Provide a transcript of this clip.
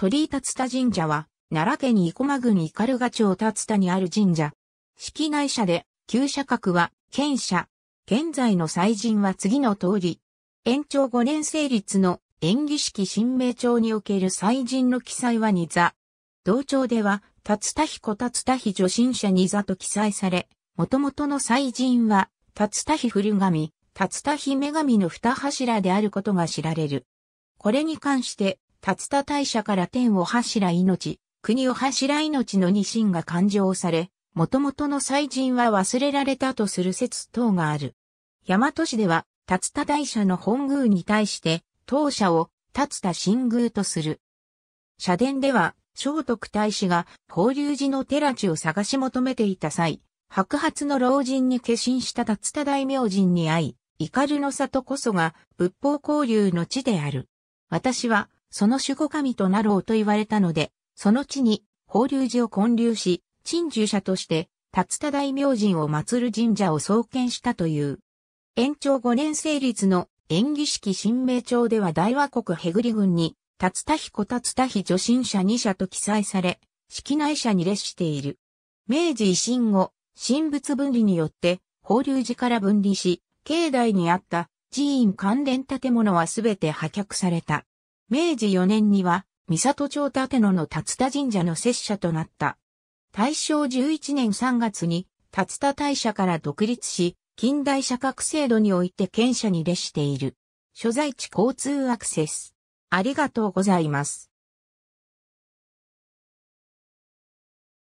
鳥居竜田神社は、奈良県生駒郡斑鳩町竜田にある神社。式内社で、旧社格は、県社。現在の祭神は次の通り。延長5年成立の演技式新名帳における祭神の記載は二座。同帳では、竜田彦竜田妃女神社二座と記載され、元々の祭神は、竜田妃古神、竜田妃女神の二柱であることが知られる。これに関して、竜田大社から天を柱命、国を柱命の二神が勘定され、元々の祭神は忘れられたとする説等がある。大和市では、竜田大社の本宮に対して、当社を竜田神宮とする。社殿では、聖徳太子が法隆寺の寺地を探し求めていた際、白髪の老人に化身した竜田大明神に会い、怒るの里こそが仏法交流の地である。私はその守護神となろうと言われたので、その地に法隆寺を建立し、鎮守者として、竜田大明神を祀る神社を創建したという。延長5年成立の演技式新名帳では大和国へぐり軍に、竜田彦竜田比助信者2社と記載され、式内社に列している。明治維新後、神仏分離によって、法隆寺から分離し、境内にあった寺院関連建物はすべて破却された。明治4年には、三里町立野の竜田神社の摂社となった。大正11年3月に、竜田大社から独立し、近代社格制度において県社に列している。所在地交通アクセス。ありがとうございます。